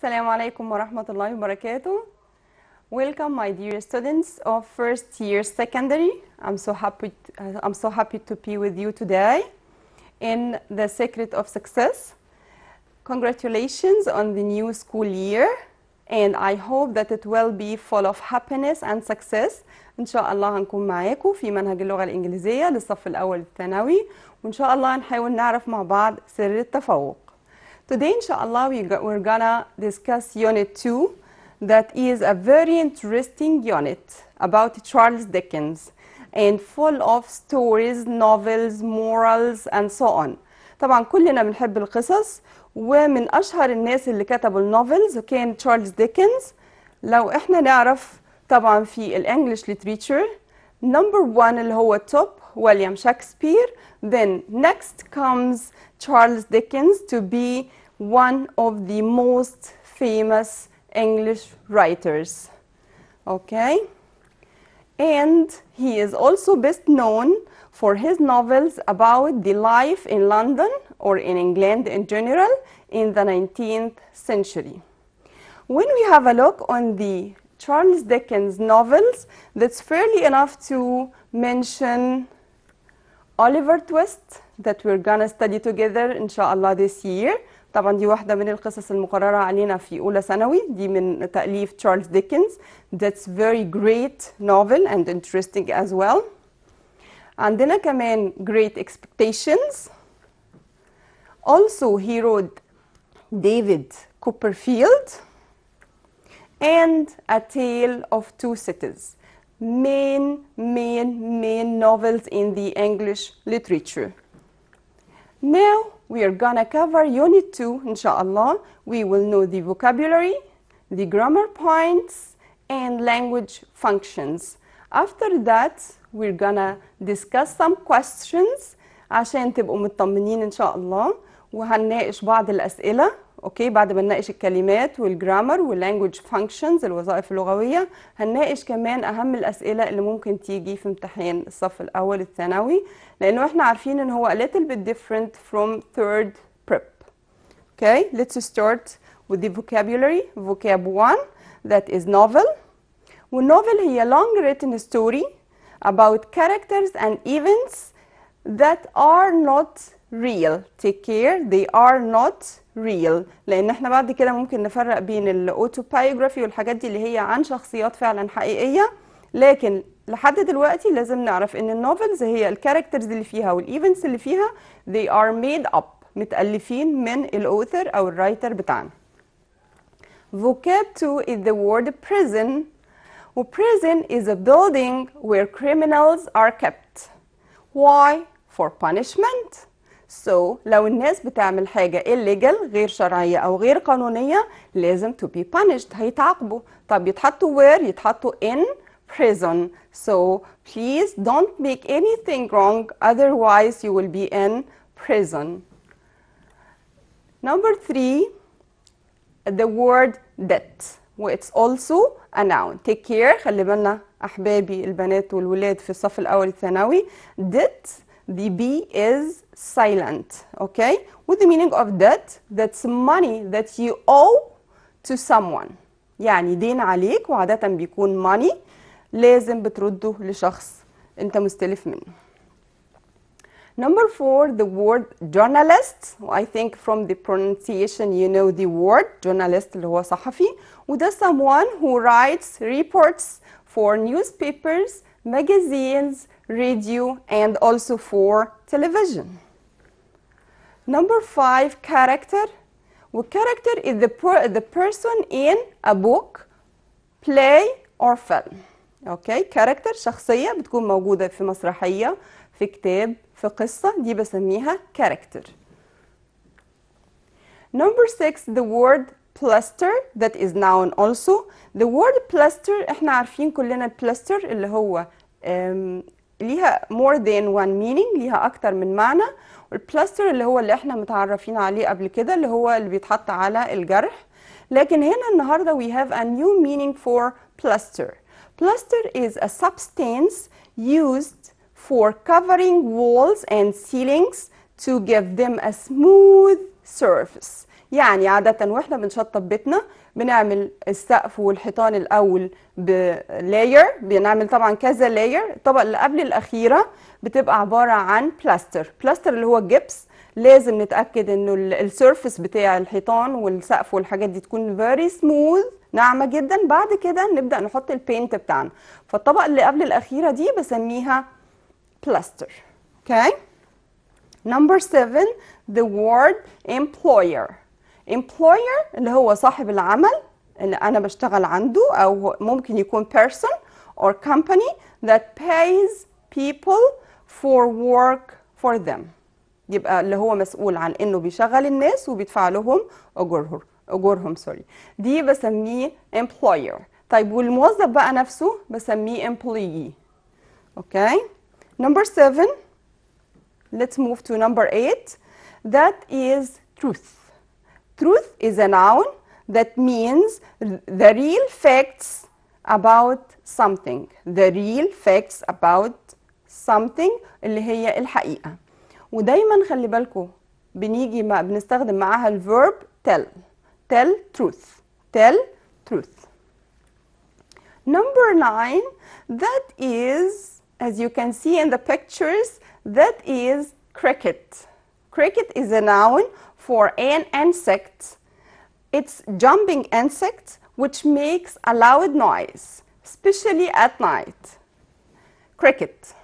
السلام عليكم ورحمة الله وبركاته Welcome my dear students of first year secondary. I'm so happy to, I'm so happy to be with you today in the secret of success. Congratulations on the new school year and I hope that it will be full of happiness and success. إن شاء الله هنكون معاكم في منهج اللغة الإنجليزية للصف الأول الثانوي وإن شاء الله هنحاول نعرف مع بعض سر التفوق. Today, inshallah, we we're gonna discuss Unit 2, that is a very interesting unit about Charles Dickens and full of stories, novels, morals, and so on. طبعا كلنا بنحب القصص ومن أشهر الناس اللي كتبوا النوفلز كان تشارلز ديكنز لو إحنا نعرف طبعا في الانجلش ليتريتشر نمبر 1 اللي هو توب ويليام شكسبير then next comes Charles Dickens to be one of the most famous English writers. Okay? And he is also best known for his novels about the life in London or in England in general in the 19th century. When we have a look on the Charles Dickens novels, that's fairly enough to mention Oliver Twist that we're gonna study together inshallah this year طبعا دي واحدة من القصص المقررة علينا في أولى ثانوي دي من تأليف تشارلز ديكنز That's very great novel and interesting as well عندنا كمان Great Expectations Also he wrote David Copperfield and A Tale of Two Cities main main main novels in the English literature. Now we are gonna cover unit 2 inshallah. We will know the vocabulary, the grammar points, and language functions. After that, we're gonna discuss some questions عشان تبقوا مطمنين ان شاء الله وهنناقش بعض اوكي بعد ما نناقش الكلمات والجرامر واللانجوج فانكشنز الوظائف اللغويه هنناقش كمان اهم الاسئله اللي ممكن تيجي في امتحان الصف الاول الثانوي لانه احنا عارفين ان هو a little bit different from third prep okay let's start with the vocabulary vocab 1 that is novel والنوفل هي long written story about characters and events that are not real take care they are not real لان احنا بعد كده ممكن نفرق بين الاوتوبايوجرافي والحاجات دي اللي هي عن شخصيات فعلا حقيقيه لكن لحد دلوقتي لازم نعرف ان النوفلز هي الكاركترز اللي فيها والايفنتس اللي فيها they are made up متالفين من الاوثر او الرايتر بتاعنا vocab 2 is the word prison و prison is a building where criminals are kept why for punishment so, لو الناس بتعمل حاجة illegal غير شرعية أو غير قانونية لازم to be punished هيتعاقبوا طب يتحطوا where يتحطوا in prison so please don't make anything wrong otherwise you will be in prison number three the word debt it's also a noun take care خلي بالنا أحبابي البنات والولاد في الصف الأول الثانوي debt the B is silent, okay? With the meaning of debt, that's money that you owe to someone. يعني دين عليك وعادة بيكون money لازم بترده لشخص انت مستلف منه. Number four, the word journalist. I think from the pronunciation you know the word journalist اللي هو صحفي. وده someone who writes reports for newspapers, magazines, radio, and also for television. Number five, character. Well, character is the, per the person in a book, play, or film. اوكي كاركتر شخصية بتكون موجودة في مسرحية في كتاب في قصة دي بسميها character. Number six, the word plaster that is noun also. The word plaster احنا عارفين كلنا plaster اللي هو ليها more than one meaning ليها أكتر من معنى والبلاستر اللي هو اللي احنا متعرفين عليه قبل كده اللي هو اللي بيتحط على الجرح لكن هنا النهاردة we have a new meaning for plaster Plaster is a substance used for covering walls and ceilings to give them a smooth surface يعني عادة واحنا بنشطب بيتنا بنعمل السقف والحيطان الاول بلاير بنعمل طبعا كذا لاير الطبقه اللي قبل الاخيره بتبقى عباره عن بلاستر بلاستر اللي هو الجبس لازم نتاكد انه السيرفس بتاع الحيطان والسقف والحاجات دي تكون فيري سموث ناعمه جدا بعد كده نبدا نحط البينت بتاعنا فالطبقه اللي قبل الاخيره دي بسميها بلاستر اوكي نمبر 7 the word employer. employer اللي هو صاحب العمل اللي أنا بشتغل عنده أو ممكن يكون person or company that pays people for work for them يبقى اللي هو مسؤول عن انه بيشغل الناس وبيدفع لهم اجورهم اجورهم سوري دي بسميه employer طيب والموظف بقى نفسه بسميه employee اوكي number 7 let's move to number 8 that is truth Truth is a noun that means the real facts about something the real facts about something اللي هي الحقيقة ودايما خلي بالكو بنيجي ما بنستخدم معها الverb tell tell truth tell truth number nine that is as you can see in the pictures that is cricket cricket is a noun for an insect. It's jumping insect which makes a loud noise, especially at night. Cricket.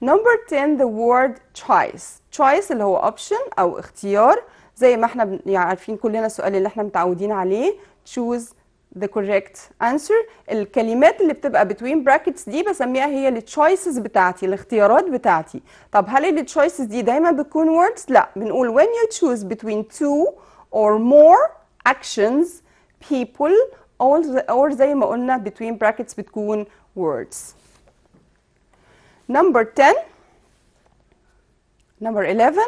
Number 10 the word choice. choice اللي هو option أو اختيار زي ما احنا عارفين كلنا السؤال اللي احنا متعودين عليه choose the correct answer الكلمات اللي بتبقى between brackets دي بسميها هي choices. بتاعتي الاختيارات بتاعتي طب هل التشويسز دي دايما بتكون words لا بنقول when you choose between two or more actions people or, or زي ما قلنا between brackets بتكون words number 10 number 11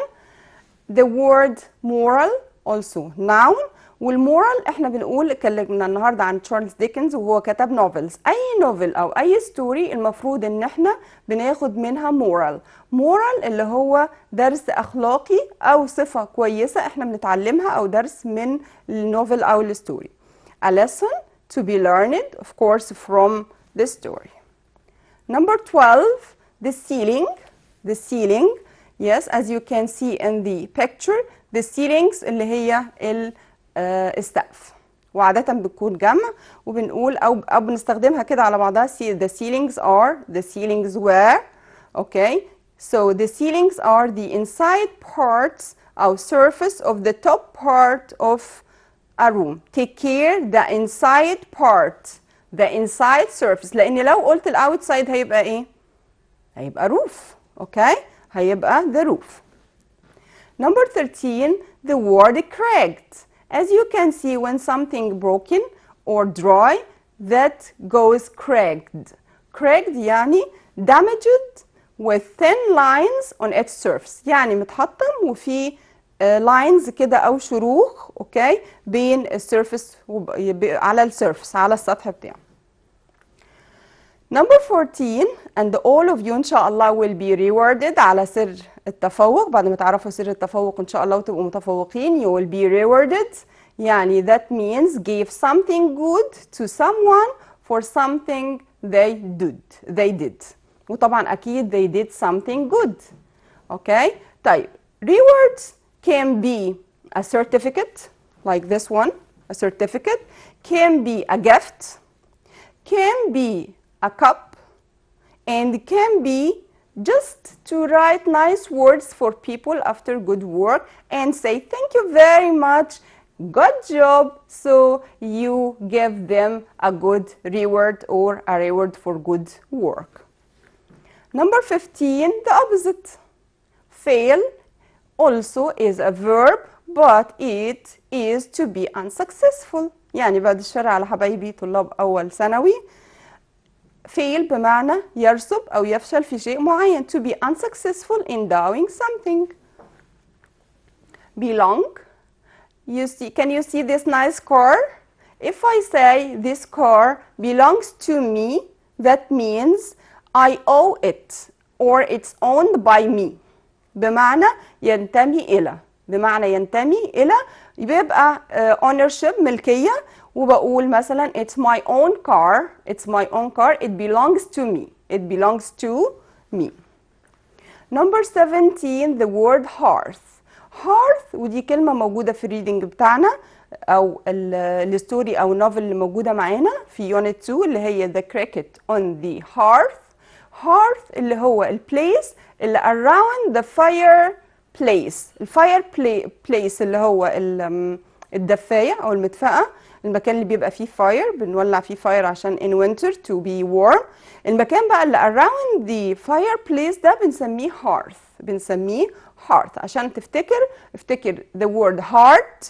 the word moral also noun والمورال احنا بنقول اتكلمنا النهارده عن تشارلز ديكنز وهو كتب نوفلز اي نوفل او اي ستوري المفروض ان احنا بناخد منها مورال مورال اللي هو درس اخلاقي او صفه كويسه احنا بنتعلمها او درس من النوفل او الستوري a lesson to be learned of course from the story number 12 the ceiling the ceiling yes as you can see in the picture the ceilings اللي هي ال استقف وعادة بتكون جمع وبنقول أو أو بنستخدمها كده على بعضها the ceilings are the ceilings were okay so the ceilings are the inside parts أو surface of the top part of a room take care the inside part the inside surface لأن لو قلت ال outside هيبقى إيه؟ هيبقى roof okay هيبقى the roof number 13 the word cracked As you can see, when something broken or dry, that goes cracked. Cracked يعني damaged with thin lines on its surface يعني متحطم وفي lines كده او شروخ okay, بين السيرفيس على surface على السطح بتاعه Number 14 and all of you inshallah, will be rewarded على سر التفوق بعد ما تعرفوا سر التفوق إن وتبقوا متفوقين you will be rewarded يعني that means give something good to someone for something they did they did وطبعا أكيد they did something good okay طيب rewards can be a certificate like this one a certificate can be a gift can be a cup and can be just to write nice words for people after good work and say thank you very much good job so you give them a good reward or a reward for good work number 15 the opposite fail also is a verb but it is to be unsuccessful يعني بعد الشر على حبايبي طلاب اول ثانوي fail بمعنى يرسب أو يفشل في شيء معين to be unsuccessful in doing something belong you see, can you see this nice car if I say this car belongs to me that means I owe it or it's owned by me بمعنى ينتمي إلى بمعنى ينتمي إلى بيبقى ownership ملكية وبقول مثلا it's my own car it's my own car it belongs to me it belongs to me number 17 the word hearth hearth ودي كلمة موجودة في الريدنج بتاعنا أو الستوري أو النوفل اللي موجودة معانا في unit 2 اللي هي the cricket on the hearth hearth اللي هو place اللي around the fire place الفاير بلاي اللي هو الدفاية أو المدفأة المكان اللي بيبقى فيه فاير بنولع فيه فاير عشان in winter to be warm المكان بقى اللي around the fireplace ده بنسميه hearth بنسميه hearth عشان تفتكر افتكر the word heart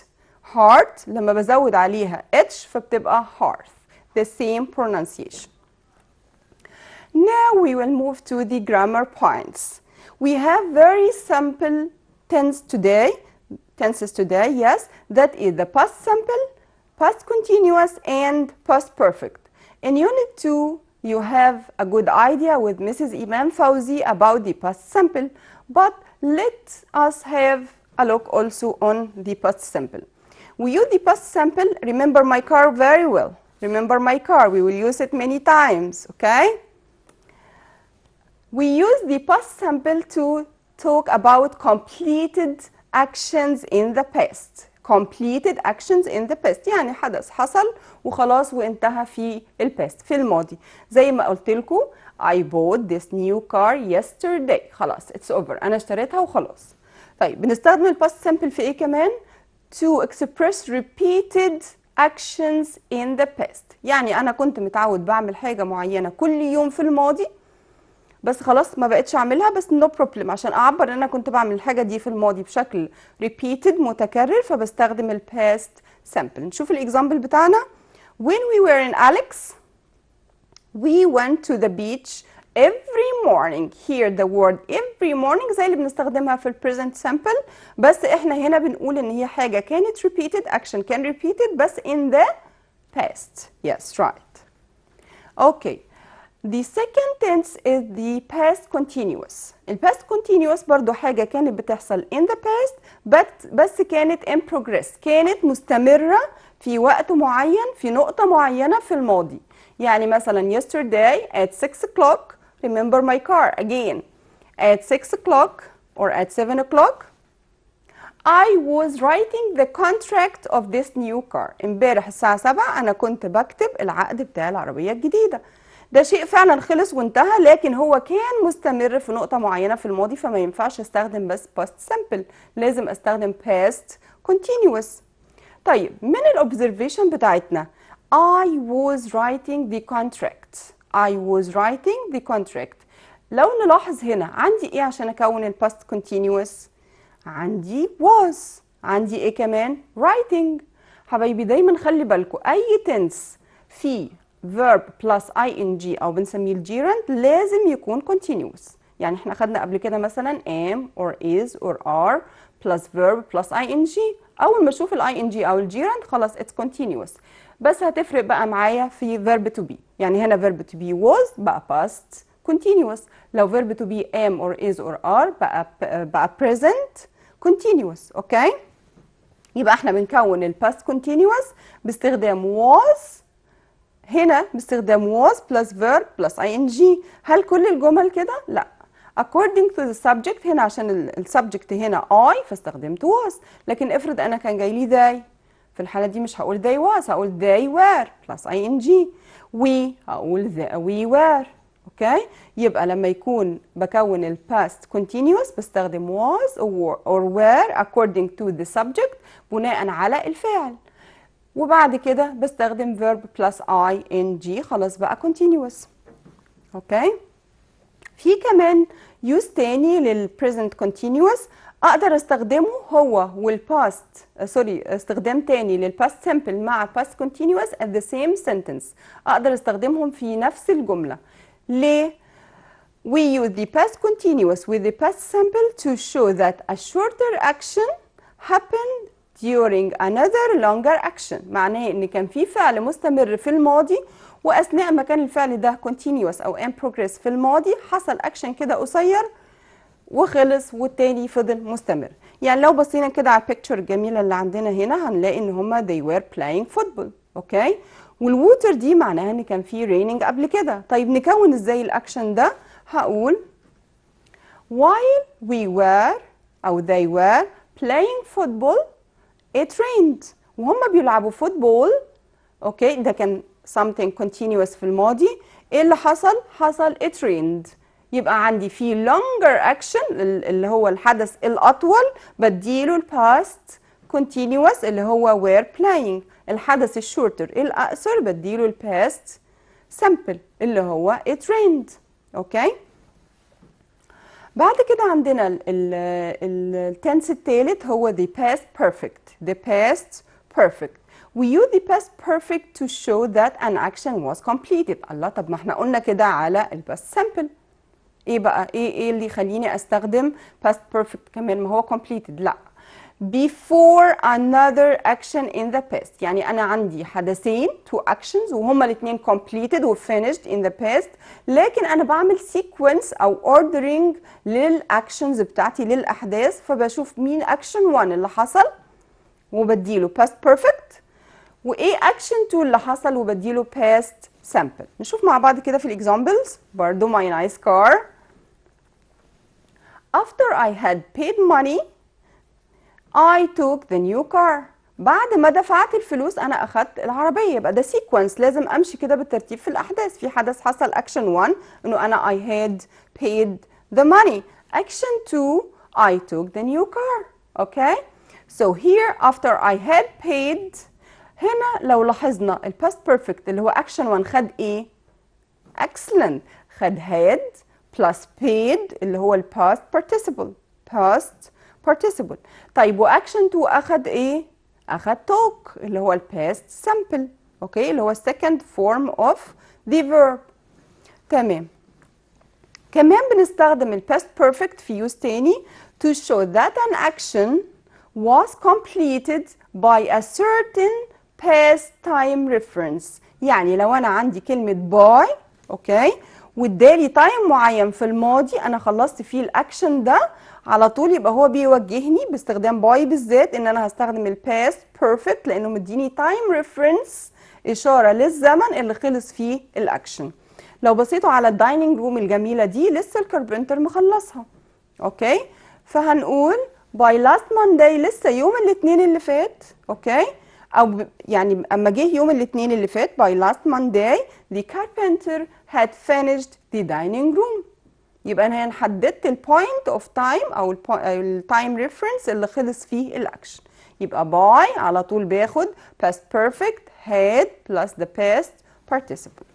heart لما بزود عليها h فبتبقى hearth the same pronunciation Now we will move to the grammar points. We have very simple tense today, tenses today, yes, that is the past simple, past continuous and past perfect. In unit 2, you have a good idea with Mrs. Iman Fauzi about the past sample, but let us have a look also on the past sample. We use the past sample, remember my car very well. Remember my car, we will use it many times, okay? We use the past sample to talk about completed actions in the past. completed actions in the past يعني حدث حصل وخلاص وانتهى في الباست في الماضي زي ما قلت لكم I bought this new car yesterday خلاص it's over أنا اشتريتها وخلاص طيب بنستخدم الباست سامبل في إيه كمان to express repeated actions in the past يعني أنا كنت متعود بعمل حاجة معينة كل يوم في الماضي بس خلاص ما بقتش اعملها بس نو no بروبلم عشان اعبر ان انا كنت بعمل الحاجه دي في الماضي بشكل ريبيتد متكرر فبستخدم الباست سامبل نشوف الاكزامبل بتاعنا when we were in Alex we went to the beach every morning here the word every morning زي اللي بنستخدمها في ال present simple بس احنا هنا بنقول ان هي حاجه كانت repeated action كان repeated بس in the past yes right okay The second tense is the past continuous. The past continuous برضو حاجة كانت بتحصل in the past but بس كانت in progress كانت مستمرة في وقت معين في نقطة معينة في الماضي يعني مثلا yesterday at 6 o'clock remember my car again at 6 o'clock or at 7 o'clock I was writing the contract of this new car امبارح الساعة 7 أنا كنت بكتب العقد بتاع العربية الجديدة ده شيء فعلا خلص وانتهى لكن هو كان مستمر في نقطه معينه في الماضي فما ينفعش استخدم بس past simple لازم استخدم past continuous طيب من الاوبزرفيشن بتاعتنا I was writing the contract I was writing the contract لو نلاحظ هنا عندي ايه عشان اكون past continuous عندي was عندي ايه كمان writing حبايبي دايما خلي بالكم اي tense في verb plus ing او بنسميه الجيرند لازم يكون continuous يعني احنا خدنا قبل كده مثلا am or is or are plus verb plus ing اول ما اشوف ال ing او الجيرند خلاص it's continuous بس هتفرق بقى معايا في verb to be يعني هنا verb to be was بقى past continuous لو verb to be am or is or are بقى بقى present continuous اوكي يبقى احنا بنكون ال past continuous باستخدام was هنا باستخدام was plus verb plus ing هل كل الجمل كده؟ لا according to the subject هنا عشان ال subject هنا I فاستخدمت was لكن افرض أنا كان جاي لي they في الحالة دي مش هقول they was هقول they were plus ing we هقول the, we were اوكي يبقى لما يكون بكون ال past continuous بستخدم was or, or were according to the subject بناء على الفعل وبعد كده بستخدم verb plus ing خلاص بقى continuous اوكي في كمان use تاني لل present continuous اقدر استخدمه هو past سوري استخدام تاني past simple مع past continuous at the same sentence اقدر استخدمهم في نفس الجمله ليه We use the past continuous with the past simple to show that a shorter action happened during another longer action معناه ان كان في فعل مستمر في الماضي واثناء ما كان الفعل ده continuous او in progress في الماضي حصل اكشن كده قصير وخلص والتاني فضل مستمر يعني لو بصينا كده على البيكتشر الجميله اللي عندنا هنا هنلاقي ان هما they were playing football اوكي والووتر دي معناها ان كان في raining قبل كده طيب نكون ازاي الاكشن ده هقول while we were او they were playing football تريند وهم بيلعبوا فوتبول اوكي ده كان something continuous في الماضي ايه اللي حصل حصل تريند يبقى عندي في longer action اللي هو الحدث الأطول بديله الباست continuous اللي هو were playing الحدث الشورتر الأقصر بديله الباست simple اللي هو it rained أوكي okay? بعد كده عندنا التنس الثالث هو the past perfect the past perfect we use the past perfect to show that an action was completed الله طب ما احنا قلنا كده على past simple ايه بقى ايه ايه اللي يخليني استخدم past perfect كمان ما هو completed لا before another action in the past يعني أنا عندي حدثين two actions وهما الاثنين completed و finished in the past لكن أنا بعمل sequence أو ordering للactions بتاعتي للأحداث فبشوف مين action 1 اللي حصل وبديله past perfect وإيه action 2 اللي حصل وبديله past simple نشوف مع بعض كده في الإكزامبلز برضو my nice car After I had paid money I took the new car بعد ما دفعت الفلوس انا اخدت العربيه يبقى ده سيكونس لازم امشي كده بالترتيب في الاحداث في حدث حصل اكشن 1 انه انا I had paid the money action 2 I took the new car okay so here after I had paid هنا لو لاحظنا الباست بيرفكت اللي هو اكشن 1 خد ايه excellent خد had plus paid اللي هو الباست participle past participle طيب واكشن 2 اخد ايه اخد talk اللي هو الباست سامبل اوكي اللي هو second form of the verb تمام كمان بنستخدم الباست perfect في use تاني to show that an action was completed by a certain past time reference يعني لو انا عندي كلمه by اوكي وادالي تايم معين في الماضي انا خلصت فيه الاكشن ده على طول يبقى هو بيوجهني باستخدام باي بالذات ان انا هستخدم الباست بيرفكت لانه مديني تايم ريفرنس اشاره للزمن اللي خلص فيه الاكشن لو بصيتوا على الدايننج روم الجميله دي لسه الكاربنتر مخلصها اوكي فهنقول باي لاست مانداي لسه يوم الاثنين اللي فات اوكي او يعني اما جه يوم الاثنين اللي فات باي لاست مانداي the carpenter had finished the dining room يبقى انا هنا حددت البوينت اوف تايم او التايم ريفرنس اللي خلص فيه الاكشن يبقى باي على طول باخد past perfect had plus the past participle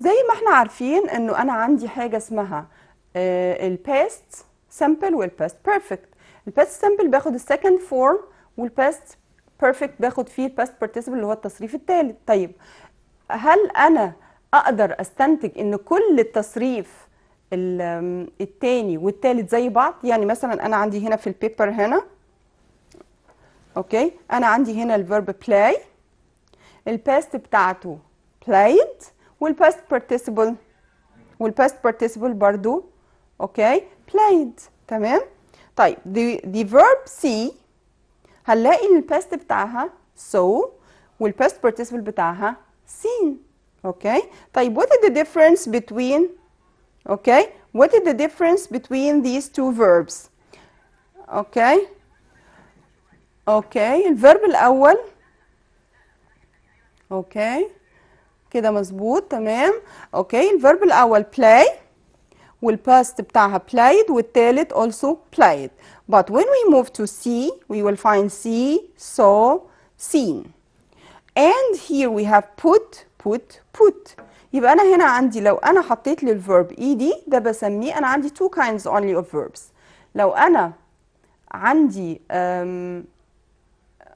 زي ما احنا عارفين انه انا عندي حاجه اسمها الباست سامبل والباست بيرفكت الباست سامبل باخد السكند فورم والباست بيرفكت باخد فيه الباست بارتيسيبل اللي هو التصريف الثالث طيب هل انا اقدر استنتج ان كل التصريف الثاني والثالث زي بعض يعني مثلا انا عندي هنا في البيبر هنا اوكي انا عندي هنا الفيرب بلاي الباست بتاعته played والباست بارتيسيبل والباست بارتيسيبل برضو اوكي played تمام طيب دي دي verb سي هنلاقي الباست بتاعها so والباست بارتيسيبل بتاعها seen okay طيب what is the difference between okay what is the difference between these two verbs okay okay الفيرب الاول okay كده مظبوط تمام اوكي الفيرب الاول play والباست بتاعها played it also played but when we move to see we will find see saw seen and here we have put put put يبقى أنا هنا عندي لو أنا حطيت للفيرب إيدي e ده بسميه أنا عندي two kinds only of verbs لو أنا عندي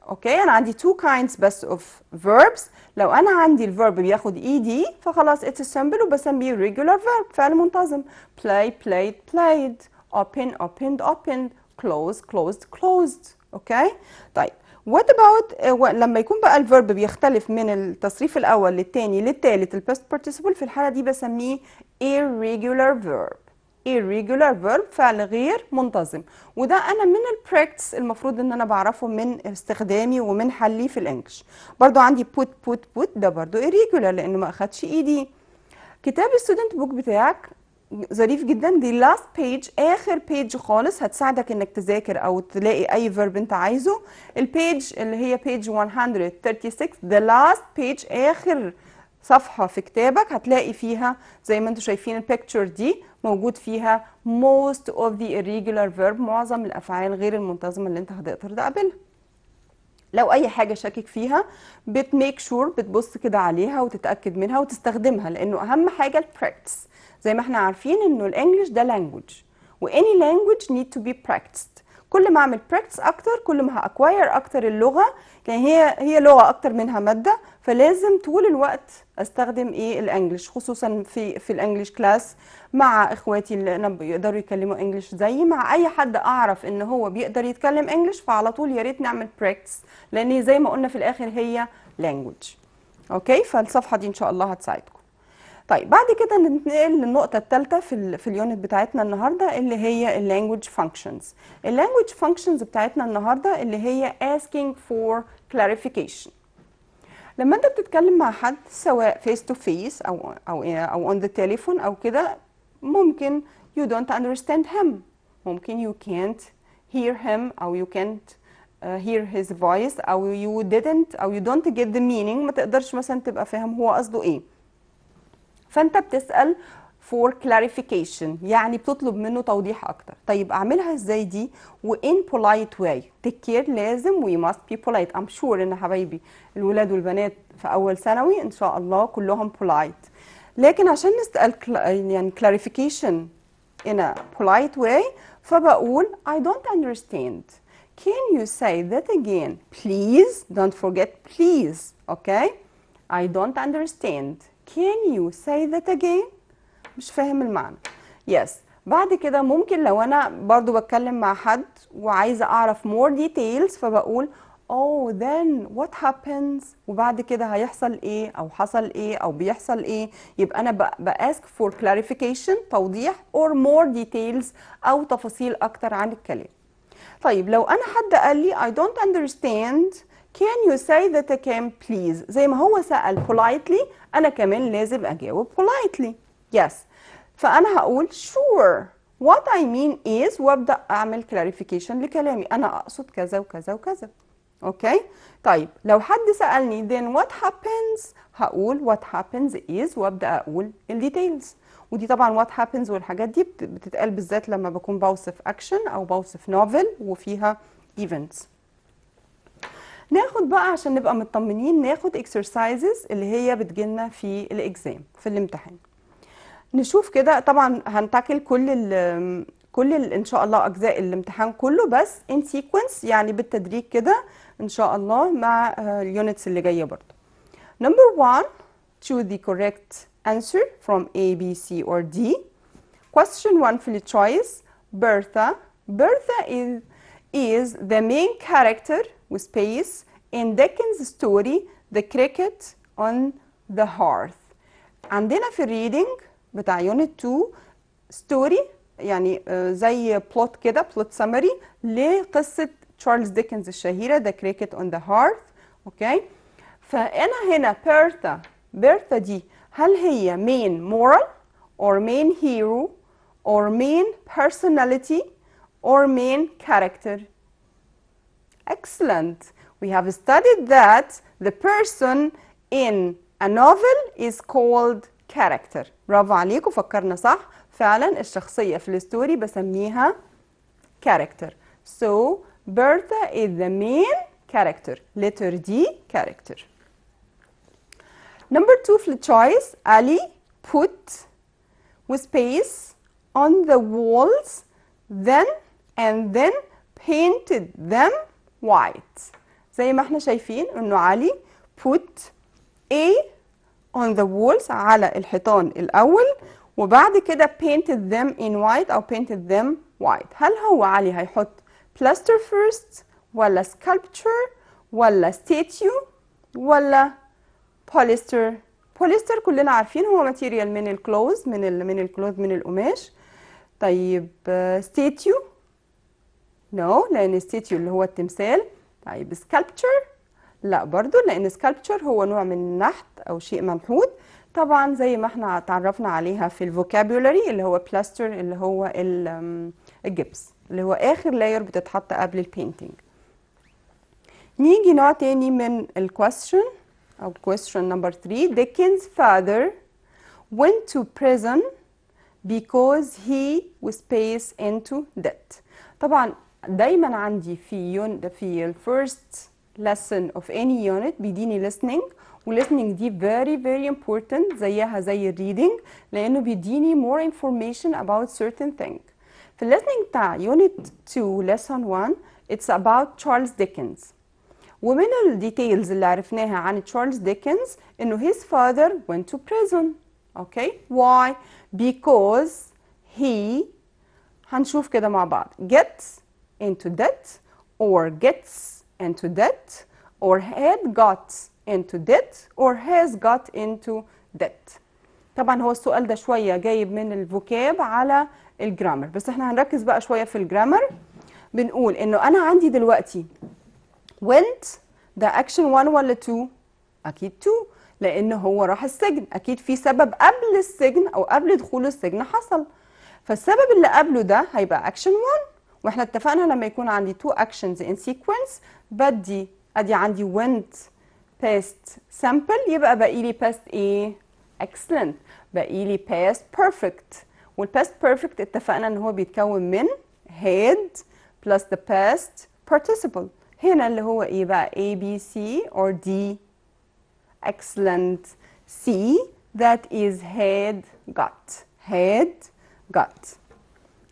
اوكي انا عندي two kinds بس of verbs لو انا عندي الفيرب بياخد ايدي e فخلاص it's a symbol وبسميه regular verb فعل منتظم play played played open opened opened close closed closed اوكي طيب وات اباوت uh, لما يكون بقى الفيرب بيختلف من التصريف الاول للثاني للثالث الباست بارتيسيبل في الحاله دي بسميه irregular verb irregular verb فعل غير منتظم وده انا من البراكتس المفروض ان انا بعرفه من استخدامي ومن حلي في الانجلش برضو عندي put put put ده برضو irregular لانه ما اخدش ايدي e كتاب الستودنت بوك بتاعك ظريف جدا دي لاست بيج اخر بيج خالص هتساعدك انك تذاكر او تلاقي اي فيرب انت عايزه البيج اللي هي بيج 136 ذا لاست بيج اخر صفحه في كتابك هتلاقي فيها زي ما انتم شايفين البيكتشر دي موجود فيها most of the irregular verb معظم الافعال غير المنتظمه اللي انت هتقدر تقابلها لو اي حاجه شاكك فيها بتميك شور sure بتبص كده عليها وتتاكد منها وتستخدمها لانه اهم حاجه البراكتس زي ما احنا عارفين انه الانجليش ده لانجوج واني لانجوج نيد تو بي براكتس كل ما اعمل براكتس اكتر كل ما هاكواير اكتر اللغه لان يعني هي هي لغه اكتر منها ماده فلازم طول الوقت استخدم ايه الانجليش خصوصا في في الانجليش كلاس مع اخواتي اللي بيقدروا يتكلموا انجليش زيي مع اي حد اعرف ان هو بيقدر يتكلم انجليش فعلى طول يا ريت نعمل براكتس لان زي ما قلنا في الاخر هي لانجوج اوكي فالصفحه دي ان شاء الله هتساعدكم طيب بعد كده ننتقل للنقطه الثالثه في الـ في اليونت بتاعتنا النهارده اللي هي اللانجوج فانكشنز اللانجوج فانكشنز بتاعتنا النهارده اللي هي asking for clarification لما انت بتتكلم مع حد سواء فيس تو فيس او او إيه، او اون ذا تليفون او كده ممكن you don't understand him ممكن you can't hear him او you can't uh, hear his voice او you didn't او you don't get the meaning ما تقدرش مثلا تبقى فاهم هو قصده ايه فانت بتسال for clarification يعني بتطلب منه توضيح اكتر طيب اعملها ازاي دي و in polite way take care لازم we must be polite I'm sure ان حبايبي الولاد والبنات في اول ثانوي ان شاء الله كلهم polite لكن عشان نسال يعني clarification in a polite way فبقول I don't understand can you say that again please don't forget please okay I don't understand can you say that again مش فاهم المعنى يس yes. بعد كده ممكن لو انا برضو بتكلم مع حد وعايزه اعرف مور ديتيلز فبقول او ذن وات هابنز وبعد كده هيحصل ايه او حصل ايه او بيحصل ايه يبقى انا باسك فور كلاريفيكيشن توضيح اور مور ديتيلز او تفاصيل اكتر عن الكلام طيب لو انا حد قال لي I don't understand can you say that I can please زي ما هو سأل politely انا كمان لازم اجاوب politely Yes. فأنا هقول sure what I mean is وابدأ أعمل clarification لكلامي أنا أقصد كذا وكذا وكذا. أوكي؟ okay. طيب لو حد سألني then what happens هقول what happens is وابدأ أقول الديتيلز. ودي طبعا what happens والحاجات دي بتتقال بالذات لما بكون بوصف أكشن أو بوصف نوفل وفيها events. ناخد بقى عشان نبقى مطمنين ناخد exercises اللي هي بتجينا في الإكزام في الامتحان نشوف كده طبعا هنتاكل كل ال كل ال ان شاء الله اجزاء الامتحان كله بس ان سيكونس يعني بالتدريج كده ان شاء الله مع اليونتس اللي جايه برضه نمبر 1 choose the correct answer from A, B, C or D. Question 1 في choice Bertha. Bertha is, is the main character with space in Dickens' story The Cricket on the Hearth. عندنا في reading بتاع يونت 2 ستوري يعني آه، زي بلوت كده بلوت سمري لقصه تشارلز ديكنز الشهيره ذا كريكت اون ذا هارث اوكي فانا هنا بيرثا بيرثا دي هل هي مين مورال or main hero or main personality or main character excellent we have studied that the person in a novel is called كاركتر برافو عليكم فكرنا صح فعلا الشخصية في الستوري بسميها كاركتر so Bertha is the main character letter D character number two في choice Ali put with space on the walls then and then painted them white زي ما احنا شايفين انه علي put a on the walls على الحيطان الأول وبعد كده painted them in white أو painted them white هل هو علي هيحط plaster first ولا sculpture ولا statue ولا polyester polyester كلنا عارفين هو material من الكلوز من ال من الكلوز من القماش طيب statue no لأن statue اللي هو التمثال طيب sculpture لا برضو لان سكالبتشر هو نوع من النحت او شيء منحوت طبعا زي ما احنا تعرفنا عليها في الفوكابيولري اللي هو بلاستر اللي هو الجبس اللي هو اخر لاير بتتحط قبل البينتينج نيجي نوع تاني من الكويستشن او question number 3 ديكنز father went to prison because he was paid into debt طبعا دايما عندي في في الفيرست lesson of any unit بيديني listening والlistening دي very very important زيها زي reading لأنه بيديني more information about certain thing في listening بتاع unit 2 lesson 1 it's about Charles Dickens ومن الديتيلز اللي عرفناها عن تشارلز ديكنز انه his father went to prison okay why because he هنشوف كده مع بعض gets into debt or gets into debt or had got into debt or has got into debt طبعا هو السؤال ده شوية جايب من الفوكاب على الجرامر بس احنا هنركز بقى شوية في الجرامر بنقول انه انا عندي دلوقتي went ده اكشن 1 ولا 2 اكيد 2 لان هو راح السجن اكيد في سبب قبل السجن او قبل دخول السجن حصل فالسبب اللي قبله ده هيبقى اكشن 1 واحنا اتفقنا لما يكون عندي two actions in sequence بدي ادي عندي went past sample يبقى باقي لي past ايه excellent باقي لي past perfect والpast perfect اتفقنا ان هو بيتكون من had plus the past participle هنا اللي هو ايه بقى A B C or D excellent C that is had got had got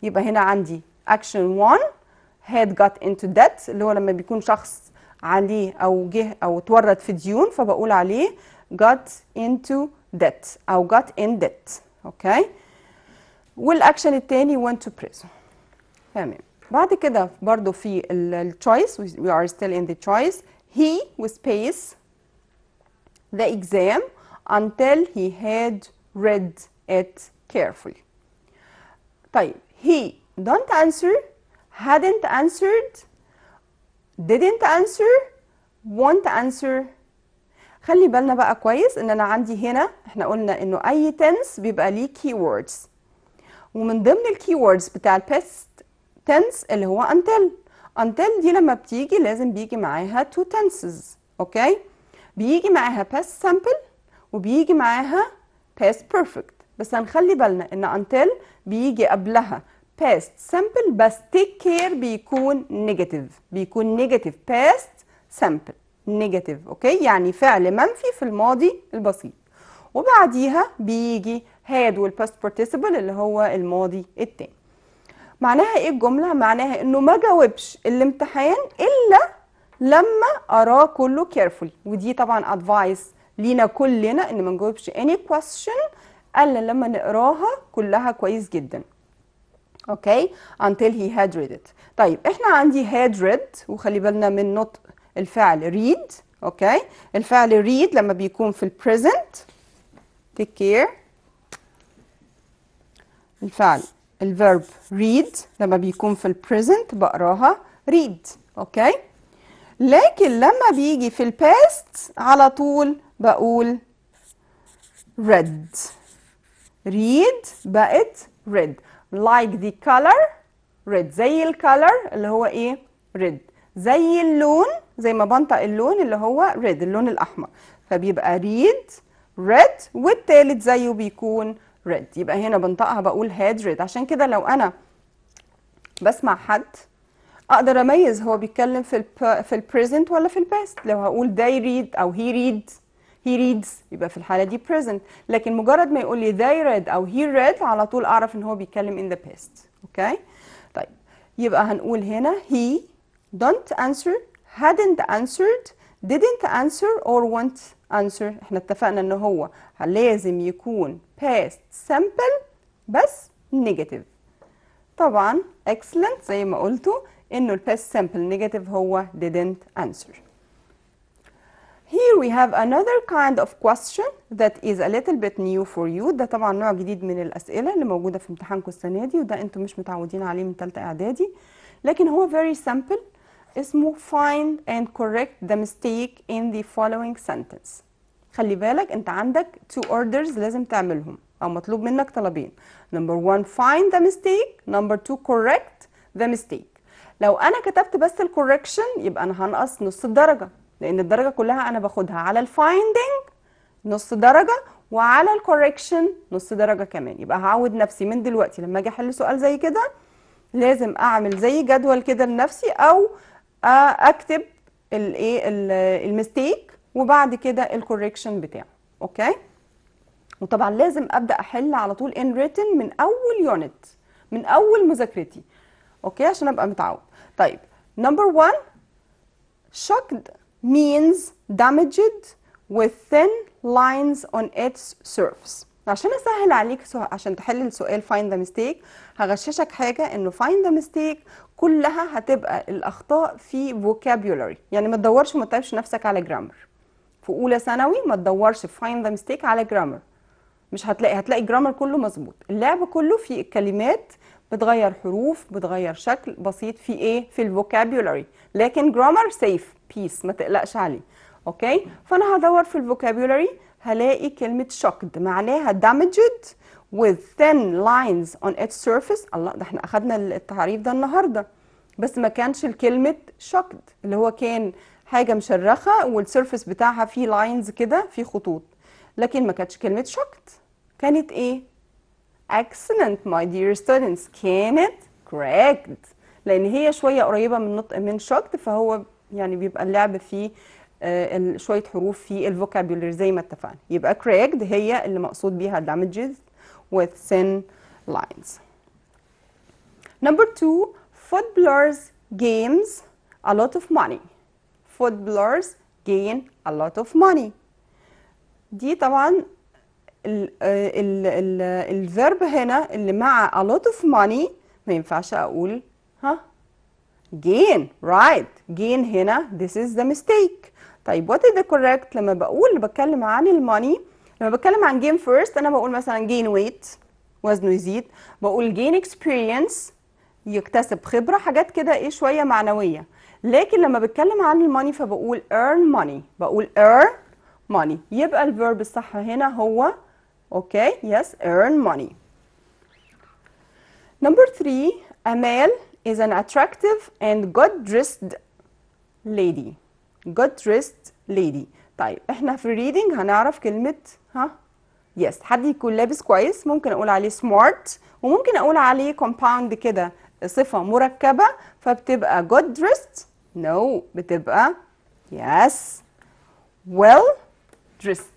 يبقى هنا عندي اكشن 1 هاد جت انتو ديت اللي هو لما بيكون شخص عليه او جه او اتورط في ديون فبقول عليه got into debt او got in debt اوكي والاكشن التاني went to prison تمام بعد كده برضو في التشويس we are still in the choice he was space the exam until he had read it carefully طيب he don't answer hadn't answered didn't answer won't answer خلي بالنا بقى كويس ان انا عندي هنا احنا قلنا انه اي تنس بيبقى ليه كي ووردز ومن ضمن الكي ووردز بتاع البيست تنس اللي هو until until دي لما بتيجي لازم بيجي معاها two tenses اوكي بيجي معاها past sample وبيجي معاها past perfect بس هنخلي بالنا ان until بيجي قبلها past simple بس take care بيكون negative بيكون negative past simple negative اوكي يعني فعل منفي في الماضي البسيط وبعديها بيجي had والباست participle اللي هو الماضي التاني معناها ايه الجمله معناها انه ما جاوبش الامتحان الا لما اراه كله carefully ودي طبعا ادفايس لينا كلنا ان ما نجاوبش any question الا لما نقراها كلها كويس جدا اوكي until he had read it طيب احنا عندي had read وخلي بالنا من نطق الفعل read اوكي الفعل read لما بيكون في present take care الفعل الverb read لما بيكون في present بقراها read اوكي لكن لما بيجي في الباست على طول بقول read read بقت read like the color red زي الcolor اللي هو ايه red زي اللون زي ما بنطق اللون اللي هو red اللون الأحمر فبيبقى read red والتالت زيه بيكون red يبقى هنا بنطقها بقول هاد red عشان كده لو أنا بسمع حد اقدر اميز هو بيتكلم في ال في البريزنت ولا في الباست لو هقول they read او he reads he reads يبقى في الحاله دي present لكن مجرد ما يقول لي they read او he read على طول اعرف ان هو بيتكلم in the past اوكي okay? طيب يبقى هنقول هنا he don't answer hadn't answered didn't answer or won't answer احنا اتفقنا ان هو لازم يكون past simple بس negative طبعا excellent زي ما قلتوا انه past simple نيجاتيف هو didn't answer Here we have another kind of question that is a little bit new for you ده طبعا نوع جديد من الأسئلة اللي موجودة في امتحانكم السنة دي وده انتم مش متعودين عليه من تالتة إعدادي لكن هو very simple اسمه find and correct the mistake in the following sentence خلي بالك انت عندك two orders لازم تعملهم أو مطلوب منك طلبين number one find the mistake number two correct the mistake لو أنا كتبت بس الكوركشن يبقى أنا هنقص نص الدرجة لان الدرجه كلها انا باخدها على الفايندنج نص درجه وعلى الكوريكشن نص درجه كمان يبقى هعود نفسي من دلوقتي لما اجي احل سؤال زي كده لازم اعمل زي جدول كده لنفسي او اكتب الايه المستيك وبعد كده الكوريكشن بتاعه اوكي وطبعا لازم ابدا احل على طول ان ريتن من اول يونت من اول مذاكرتي اوكي عشان ابقى متعود طيب نمبر 1 شوكد means damaged with thin lines on its surface عشان اسهل عليك عشان تحل السؤال find the mistake هغششك حاجه انه find the mistake كلها هتبقى الاخطاء في vocabulary يعني ما تدورش وما تتعبش نفسك على grammar في اولى ثانوي ما تدورش في find the mistake على grammar مش هتلاقي هتلاقي الجرامر كله مظبوط اللعب كله في الكلمات بتغير حروف بتغير شكل بسيط في ايه في الفوكابيولاري لكن جرامر سيف بيس ما تقلقش عليه اوكي فانا هدور في الفوكابيولاري هلاقي كلمه شوكد معناها دامجد with thin lines on its surface الله ده احنا اخدنا التعريف ده النهارده بس ما كانش الكلمه شوكد اللي هو كان حاجه مشرخه والسيرفيس بتاعها فيه لاينز كده فيه خطوط لكن ما كانتش كلمه شوكد كانت ايه Excellent, my dear students. كانت correct. لأن هي شوية قريبة من نطق من shocked فهو يعني بيبقى اللعب فيه آه شوية حروف في الفوكابيولر زي ما اتفقنا. يبقى correct هي اللي مقصود بيها damages with thin lines. Number two, footballers gains a lot of money. Footballers gain a lot of money. دي طبعا الفيرب آه، هنا اللي مع a lot of money ما ينفعش اقول ها gain right gain هنا this is the mistake طيب what is the correct لما بقول بتكلم عن الماني لما بتكلم عن gain first انا بقول مثلا gain weight وزنه يزيد بقول gain experience يكتسب خبره حاجات كده ايه شويه معنويه لكن لما بتكلم عن الماني فبقول earn money بقول earn money يبقى الفيرب الصح هنا هو Okay, yes, earn money. Number three, a male is an attractive and good dressed lady. Good dressed lady. طيب احنا في reading هنعرف كلمة ها yes. حد يكون لابس كويس ممكن اقول عليه smart وممكن اقول عليه compound كده صفة مركبة فبتبقى good dressed no بتبقى yes well dressed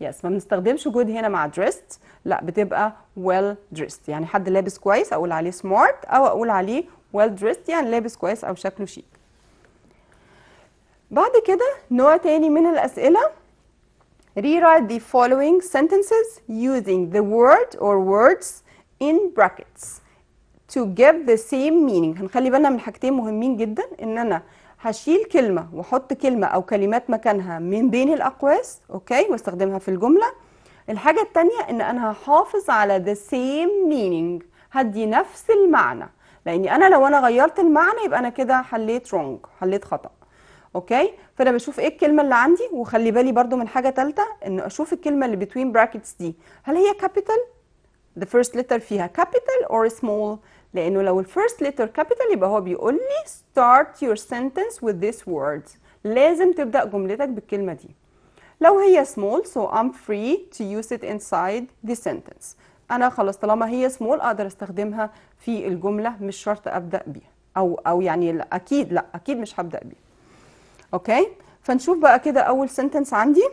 يس ما بنستخدمش جود هنا مع دريست لا بتبقى ويل well دريست يعني حد لابس كويس اقول عليه سمارت او اقول عليه ويل well دريست يعني لابس كويس او شكله شيك بعد كده نوع تاني من الاسئله rewrite the following sentences using the word or words in brackets to give the same meaning هنخلي بالنا من حاجتين مهمين جدا ان انا هشيل كلمة واحط كلمة او كلمات مكانها من بين الاقواس اوكي واستخدمها في الجملة الحاجة التانية ان انا هحافظ على the same meaning هدي نفس المعنى لاني انا لو انا غيرت المعنى يبقى انا كده حليت wrong حليت خطأ اوكي فانا بشوف ايه الكلمه اللي عندي وخلي بالي برضو من حاجه تالتة إن اشوف الكلمه اللي between brackets دي هل هي capital the first letter فيها capital or small لانه لو الفيرست ليتر كابيتال يبقى هو بيقول لي start your sentence with this word لازم تبدا جملتك بالكلمه دي لو هي small so I'm free to use it inside the sentence انا خلاص طالما هي small اقدر استخدمها في الجمله مش شرط ابدا بيها او او يعني لا اكيد لا اكيد مش هبدا بيها اوكي فنشوف بقى كده اول sentence عندي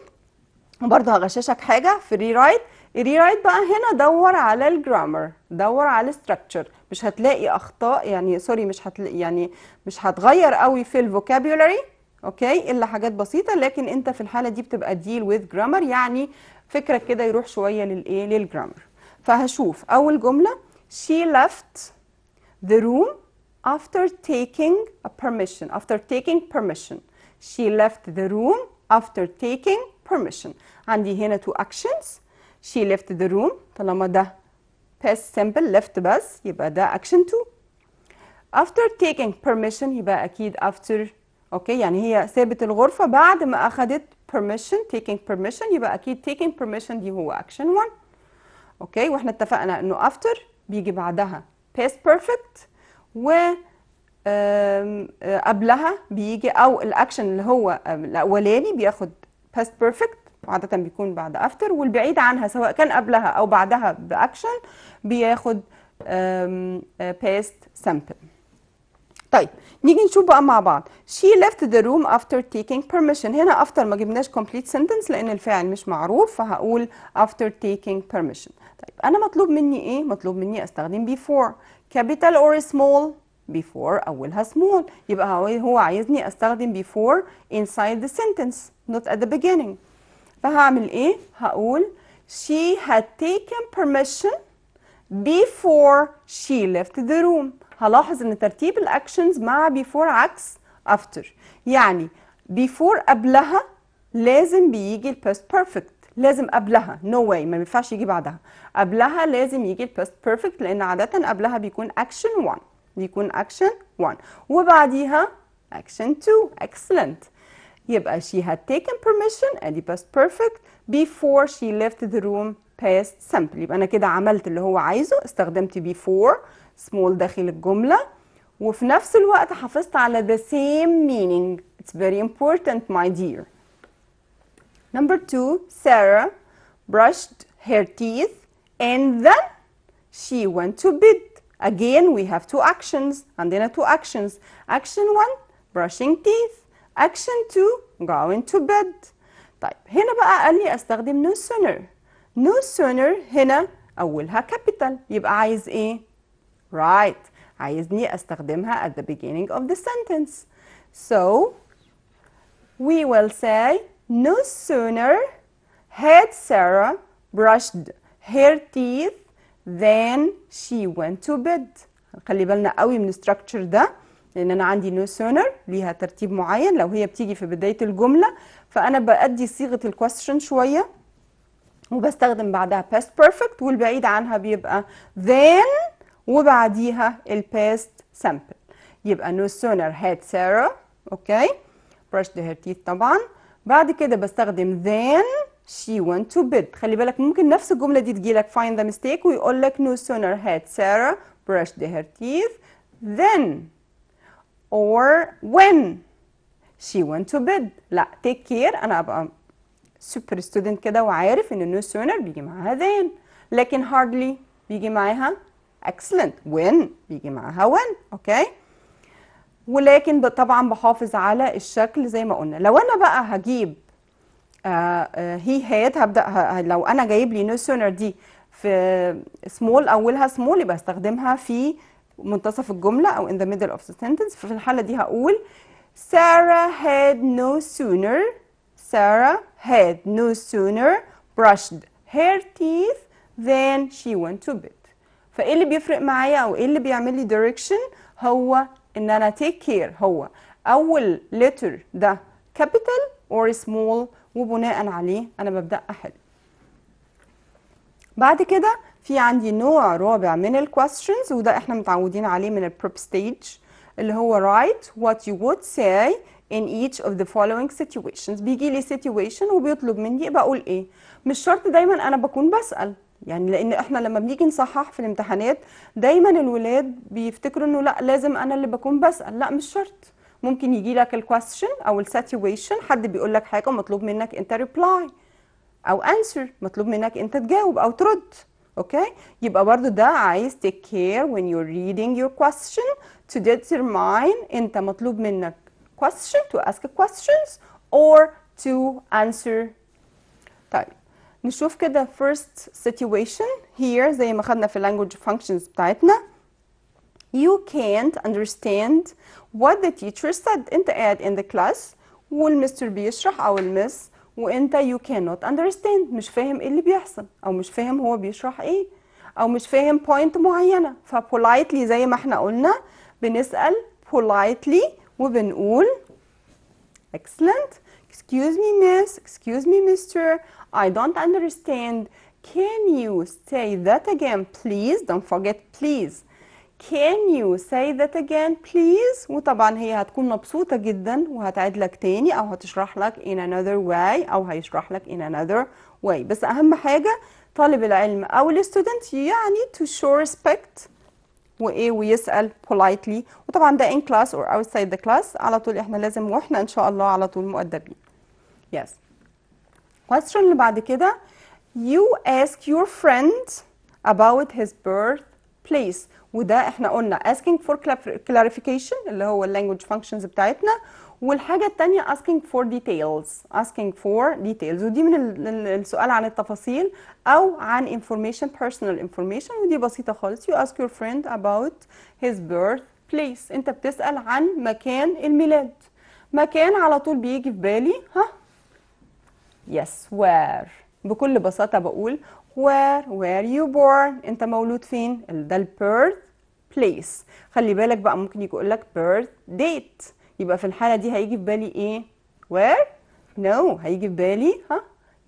وبرضه هغششك حاجه في الري رايت الريرايت بقى هنا دور على الجرامر دور على الستراكشر مش هتلاقي اخطاء يعني سوري مش هتلاقي يعني مش هتغير قوي في الفوكابولري اوكي الا حاجات بسيطه لكن انت في الحاله دي بتبقى ديل وذ جرامر يعني فكرك كده يروح شويه للايه للجرامر فهشوف اول جمله she left the room after taking a permission after taking permission she left the room after taking permission عندي هنا two actions she left the room طالما ده past simple left بس يبقى ده action 2 after taking permission يبقى أكيد after أوكي يعني هي سابت الغرفة بعد ما أخدت permission taking permission يبقى أكيد taking permission دي هو action 1 أوكي وإحنا اتفقنا إنه after بيجي بعدها past perfect و قبلها بيجي أو الأكشن اللي هو الأولاني بياخد past perfect عادة بيكون بعد افتر والبعيد عنها سواء كان قبلها او بعدها باكشن بياخد بيست سامبل آه، طيب نيجي نشوف بقى مع بعض she left the room after taking permission هنا after ما جبناش complete sentence لان الفاعل مش معروف فهقول after taking permission طيب انا مطلوب مني ايه مطلوب مني استخدم before capital or small before اولها small يبقى هو عايزني استخدم before inside the sentence not at the beginning فهعمل ايه هقول she had taken permission before she left the room هلاحظ ان ترتيب الاكشنز مع before عكس after يعني before قبلها لازم بيجي past perfect لازم قبلها no way ما ينفعش يجي بعدها قبلها لازم يجي past perfect لان عاده قبلها بيكون action 1 بيكون action 1 وبعديها action 2 excellent يبقى she had taken permission ادي past perfect before she left the room past simple يبقى انا كده عملت اللي هو عايزه استخدمت before small داخل الجمله وفي نفس الوقت حافظت على the same meaning it's very important my dear number two Sarah brushed her teeth and then she went to bed again we have two actions عندنا two actions action one brushing teeth action 2 going to bed طيب هنا بقى قال لي استخدم no sooner no sooner هنا اولها capital يبقى عايز ايه right عايزني استخدمها at the beginning of the sentence so we will say no sooner had Sarah brushed her teeth than she went to bed خلي بالنا قوي من structure ده لان انا عندي سونر ليها ترتيب معين لو هي بتيجي في بدايه الجمله فانا بادي صيغه الكويستشن شويه وبستخدم بعدها past perfect والبعيد عنها بيبقى then وبعديها ال past simple يبقى no sooner had Sarah okay brushed her teeth طبعا بعد كده بستخدم then she went to bed خلي بالك ممكن نفس الجمله دي تجيلك find the mistake ويقول لك no sooner had Sarah brushed her teeth then or when she went to bed لا take care أنا أبقى super student كده وعارف إن no sooner بيجي معاها then لكن hardly بيجي معاها excellent when بيجي معاها when أوكي okay? ولكن طبعا بحافظ على الشكل زي ما قلنا لو أنا بقى هجيب هي uh, هاد uh, هبدأ لو أنا جايب لي no sooner دي في small أولها small يبقى استخدمها في منتصف الجملة أو in the middle of the sentence ففي الحالة دي هقول Sarah had no sooner Sarah had no sooner brushed her teeth than she went to bed فإيه اللي بيفرق معايا أو إيه اللي بيعمل لي direction هو إن أنا take care هو أول letter ده capital or small وبناء عليه أنا ببدأ أحل بعد كده في عندي نوع رابع من questions وده احنا متعودين عليه من prep ستيج اللي هو write what you would say in each of the following situations بيجي لي situation وبيطلب مني بقول ايه مش شرط دايما انا بكون بسأل يعني لان احنا لما بنيجي نصحح في الامتحانات دايما الولاد بيفتكروا انه لا لازم انا اللي بكون بسأل لا مش شرط ممكن يجي لك question او situation حد بيقول لك حاجه ومطلوب منك انت ريبلاي او answer مطلوب منك انت تجاوب او ترد okay يبقى برضو ده عايز take care when you're reading your question to determine انت مطلوب منك question to ask questions or to answer طيب نشوف كده first situation here زي ما خدنا في language functions بتاعتنا you can't understand what the teacher said انت قاعد in the class والمستر بيشرح او المس وانت يو كانوت اندرستاند مش فاهم ايه اللي بيحصل او مش فاهم هو بيشرح ايه او مش فاهم بوينت معينه فبولايتلي زي ما احنا قلنا بنسال بولايتلي وبنقول excellent excuse me miss excuse me mister i don't understand can you say that again please don't forget please Can you say that again please وطبعا هي هتكون مبسوطة جدا وهتعيد لك تاني أو هتشرح لك in another way أو هيشرح لك in another way بس أهم حاجة طالب العلم أو الستودنت يعني to show respect وإيه ويسأل politely وطبعا ده in class or outside the class على طول إحنا لازم وإحنا إن شاء الله على طول مؤدبين yes question اللي بعد كده you ask your friend about his birthplace وده احنا قلنا asking for clarification اللي هو language functions بتاعتنا والحاجة التانية asking for details asking for details ودي من السؤال عن التفاصيل أو عن information personal information ودي بسيطة خالص you ask your friend about his birth place انت بتسأل عن مكان الميلاد مكان على طول بيجي في بالي ها yes where بكل بساطة بقول where where you born انت مولود فين ده البيرث place خلي بالك بقى ممكن يقول لك birth date يبقى في الحالة دي هيجي في بالي ايه where no هيجي في بالي ها huh?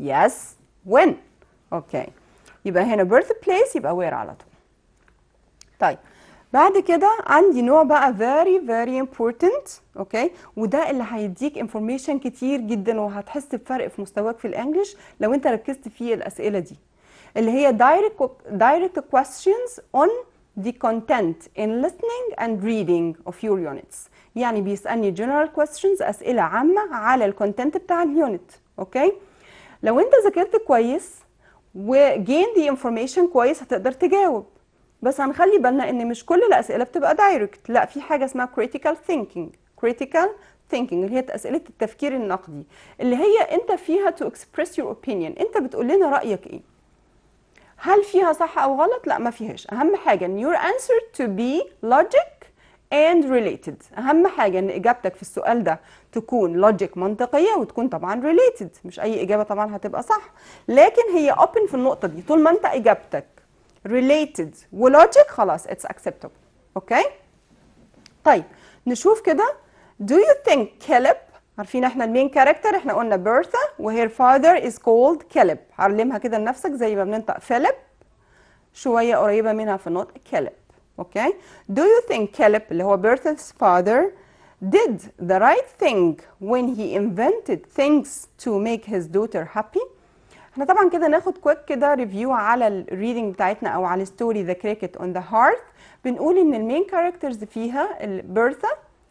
yes when اوكي okay. يبقى هنا birth place يبقى where على طول طيب بعد كده عندي نوع بقى very very important اوكي okay. وده اللي هيديك انفورميشن كتير جدا وهتحس بفرق في مستواك في الانجليش لو انت ركزت في الاسئله دي اللي هي direct direct questions on the content in listening and reading of your units يعني بيسألني general questions أسئلة عامة على الكونتنت بتاع اليونت أوكي لو أنت ذاكرت كويس و gain the information كويس هتقدر تجاوب بس هنخلي بالنا ان مش كل الاسئله بتبقى دايركت لا في حاجه اسمها critical thinking critical thinking اللي هي اسئله التفكير النقدي اللي هي انت فيها to express your opinion انت بتقول لنا رايك ايه هل فيها صح او غلط لا ما فيهاش اهم حاجه ان your answer to be logic and related اهم حاجه ان اجابتك في السؤال ده تكون logic منطقيه وتكون طبعا related مش اي اجابه طبعا هتبقى صح لكن هي open في النقطه دي طول ما انت اجابتك related ولوجيك خلاص it's acceptable اوكي okay? طيب نشوف كده do you think Caleb عارفين احنا المين كاركتر احنا قلنا بيرثا وهير فاذر از كولد كلب علمها كده لنفسك زي ما بننطق فيليب شويه قريبه منها في النطق كلب اوكي دو يو ثينك كلب اللي هو بيرثا's father did the right thing when he invented things to make his daughter happy احنا طبعا كده ناخد كويك كده ريفيو على الريدنج بتاعتنا او على ستوري ذا كريكت اون ذا هارت بنقول ان المين كاركترز فيها بيرثا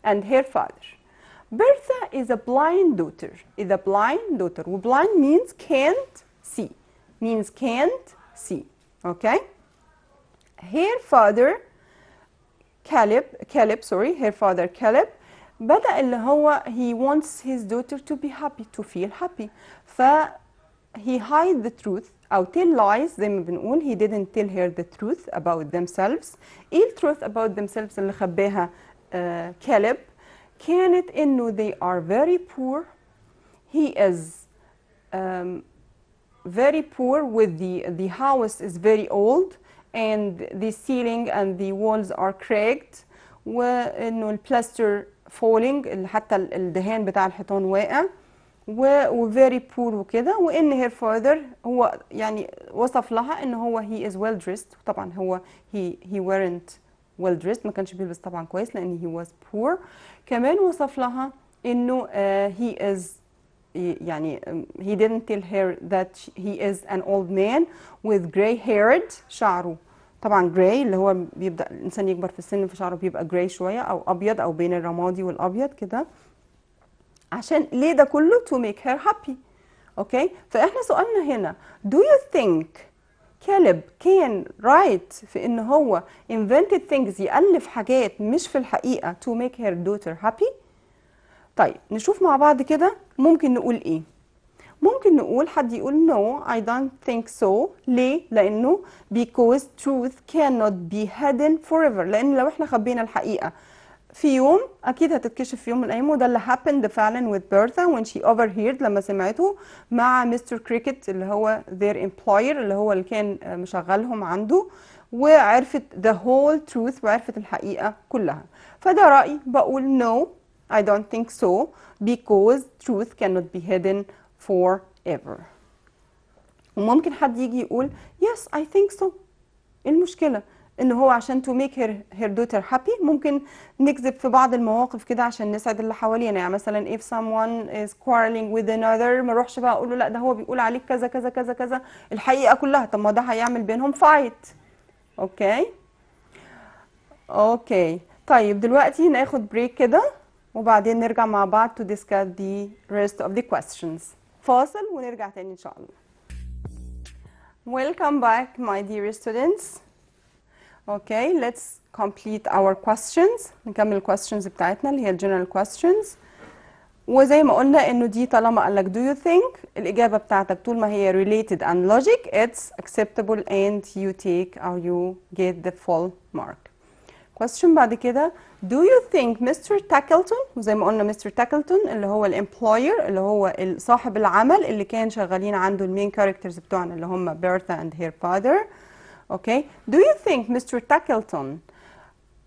اند هير فاذر Bertha is a blind daughter. Is a blind daughter. Blind means can't see. Means can't see. Okay. Her father Caleb, Caleb, sorry, her father Caleb بدأ اللي هو he wants his daughter to be happy to feel happy ف he hide the truth أو tell lies زي ما بنقول he didn't tell her the truth about themselves إيه truth about themselves اللي خباها كالب كانت انه they are very poor he is um, very poor with the the house is very old and the ceiling and the walls are cracked وانه البلاستر فولينج حتى الدهان بتاع الحيطان واقع و very poor وكده وان her father هو يعني وصف لها ان هو he is well dressed طبعا هو he he weren't ويل well دريست ما كانش بيلبس طبعا كويس لان هي واز بور كمان وصف لها انه هي آه, از يعني he didn't tell her that he is an old man with gray haired شعره طبعا جراي اللي هو بيبدا الانسان يكبر في السن فشعره بيبقى جراي شويه او ابيض او بين الرمادي والابيض كده عشان ليه ده كله to make her happy اوكي okay. فاحنا سؤالنا هنا do you think كلب كان رايت في ان هو invented things يالف حاجات مش في الحقيقه to make her daughter happy طيب نشوف مع بعض كده ممكن نقول ايه ممكن نقول حد يقول no I don't think so ليه لانه because truth cannot be hidden forever لان لو احنا خبينا الحقيقه في يوم اكيد هتتكشف في يوم من الايام وده اللي happened فعلا with Bertha when she overheard لما سمعته مع مستر كريكت اللي هو their employer اللي هو اللي كان مشغلهم عنده وعرفت the whole truth وعرفت الحقيقه كلها فده رايي بقول no I don't think so because truth cannot be hidden forever وممكن حد يجي يقول yes I think so إيه المشكله ان هو عشان تو ميك هير هير دوتر هابي ممكن نكذب في بعض المواقف كده عشان نسعد اللي حوالينا يعني مثلا اف سام وان از كوارلينج وذ انذر ما اروحش بقى اقول له لا ده هو بيقول عليك كذا كذا كذا كذا الحقيقه كلها طب ما ده هيعمل بينهم فايت اوكي اوكي طيب دلوقتي ناخد بريك كده وبعدين نرجع مع بعض تو ديسكاس the ريست اوف ذا كويستشنز فاصل ونرجع تاني ان شاء الله ويلكم باك ماي dear ستودنتس اوكي ليتس complete our questions نكمل الكويستشنز بتاعتنا اللي هي general questions وزي ما قلنا انه دي طالما قال لك do you think الاجابه بتاعتك طول ما هي related and logic it's acceptable and you take or you get the full mark question بعد كده do you think Mr. Tackleton وزي ما قلنا Mr. Tackleton اللي هو الامبلوير اللي هو صاحب العمل اللي كان شغالين عنده المين كاركترز بتوعنا اللي هم بيرثا اند هير فاذر Okay, do you think Mr. Tackleton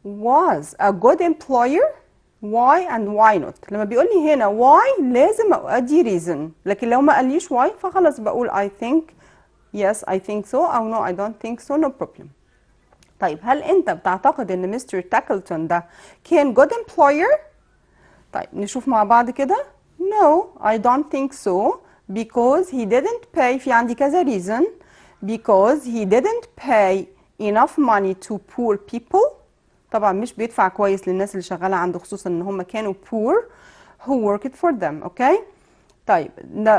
was a good employer? why and why not لما بيقول لي هنا why لازم ادي reason لكن لو ما قاليش why فخلص بقول I think yes I think so او no I don't think so no problem طيب هل انت بتعتقد ان Mr. Tackleton ده كان good employer طيب نشوف مع بعض كده no I don't think so because he didn't pay في عندي كذا reason because he didn't pay enough money to poor people طبعا مش بيدفع كويس للناس اللي شغالة عنده خصوصا ان هم كانوا poor who worked for them okay طيب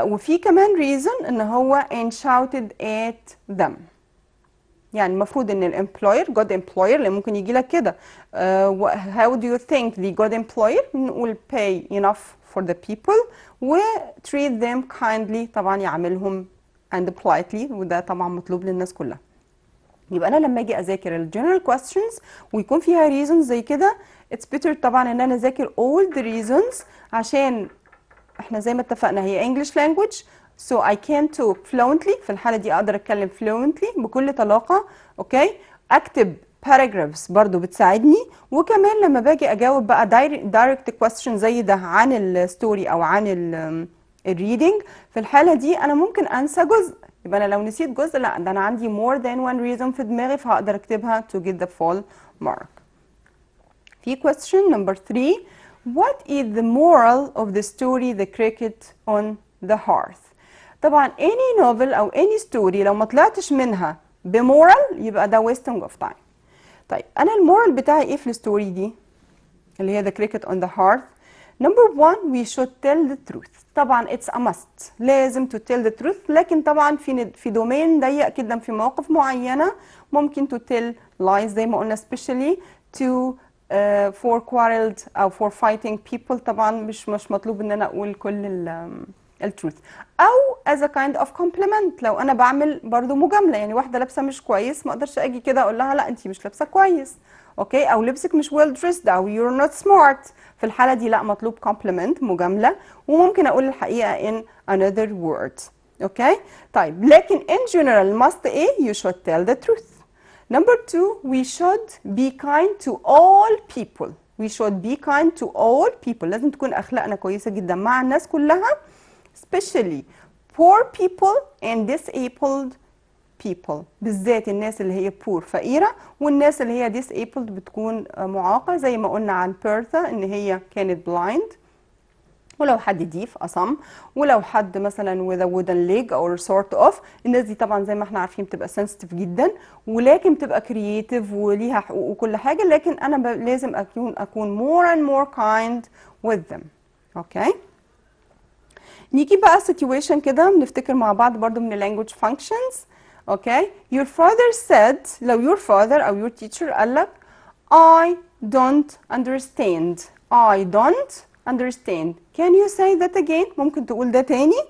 وفي كمان reason ان هو and shouted at them يعني المفروض ان الامبلوير جود امبلوير اللي ممكن يجي كده how do you think the good employer will pay enough for the people و treat them kindly طبعا يعملهم and politely وده طبعا مطلوب للناس كلها يبقى انا لما اجي اذاكر الجنرال questions ويكون فيها ريزونز زي كده اتس بيتر طبعا ان انا اذاكر all the reasons عشان احنا زي ما اتفقنا هي انجلش لانجويج so I can talk fluently في الحالة دي اقدر اتكلم fluently بكل طلاقة اوكي اكتب paragraphs برضو بتساعدني وكمان لما باجي اجاوب بقى direct question زي ده عن الستوري او عن ال الريدنج في الحالة دي أنا ممكن أنسى جزء يبقى أنا لو نسيت جزء لا ده أنا عندي more than one reason في دماغي فهقدر أكتبها to get the full mark. في question number three What is the moral of the story The Cricket on the Hearth؟ طبعا any novel أو any story لو ما طلعتش منها بمورال يبقى ده wasting of time. طيب أنا المورال بتاعي إيه في الستوري دي؟ اللي هي The Cricket on the Hearth نمبر 1 وي شود تيل ذا تروث طبعا اتس ا ماست لازم تو تيل ذا تروث لكن طبعا في في دومين ضيق جدا في مواقف معينه ممكن تو تيل لايز زي ما قلنا سبيشالي تو فور كوارلد او فور فايتنج بيبل طبعا مش مش مطلوب ان انا اقول كل التروث او از ا كايند اوف كومبلمنت لو انا بعمل برضو مجامله يعني واحده لابسه مش كويس ما اقدرش اجي كده اقول لها لا انت مش لابسه كويس اوكي او لبسك مش well dressed او you're not smart في الحاله دي لا مطلوب compliment مجامله وممكن اقول الحقيقه in another word اوكي طيب لكن in general must ايه you should tell the truth Number two, we should be kind to all people. We should be kind to all people. لازم تكون أخلاقنا كويسة جدا مع الناس كلها. Especially poor people and disabled people بالذات الناس اللي هي poor فقيرة والناس اللي هي disabled بتكون آه، معاقة زي ما قلنا عن بيرثا ان هي كانت blind ولو حد ديف اصم ولو حد مثلا with a wooden leg or sort of الناس دي طبعا زي ما احنا عارفين بتبقى sensitive جدا ولكن بتبقى creative وليها حقوق وكل حاجة لكن انا لازم اكون اكون more and more kind with them اوكي okay. نيجي بقى situation كده نفتكر مع بعض برضو من اللانجوج language functions okay your father said لو your father love your teacher قال لك I don't understand I don't understand can you say that again ممكن تقول ده تاني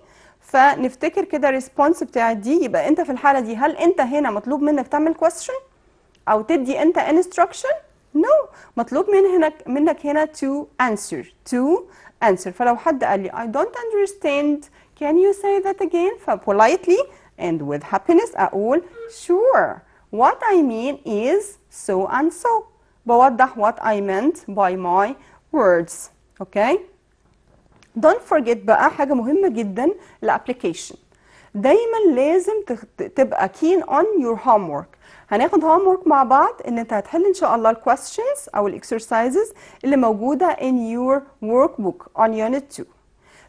فنفتكر كده الريسبونس بتاعت دي يبقى انت في الحالة دي هل انت هنا مطلوب منك تعمل question أو تدي انت instruction no مطلوب من هنا منك هنا to answer to answer فلو حد قال لي I don't understand can you say that again فpolitely and with happiness أقول sure what I mean is so and so بوضح what I meant by my words okay don't forget بقى حاجة مهمة جدا الابليكيشن دايما لازم تبقى keen on your homework هناخد homework مع بعض ان انت هتحل ان شاء الله questions او exercises اللي موجودة in your workbook on unit 2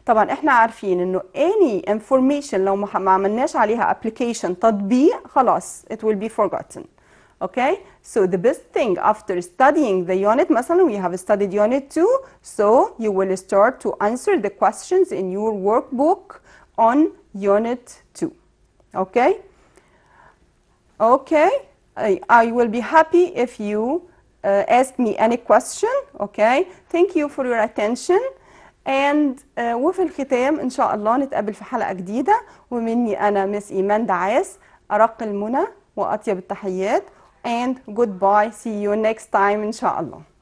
طبعا احنا عارفين انه any information لو ما عملناش عليها application تطبيق خلاص it will be forgotten okay so the best thing after studying the unit مثلا we have studied unit 2 so you will start to answer the questions in your workbook on unit 2 okay okay I, I will be happy if you uh, ask me any question okay thank you for your attention And uh, وفي الختام إن شاء الله نتقابل في حلقة جديدة ومني أنا مس إيمان دعاس أرق المنى وأطيب التحيات and goodbye see you next time إن شاء الله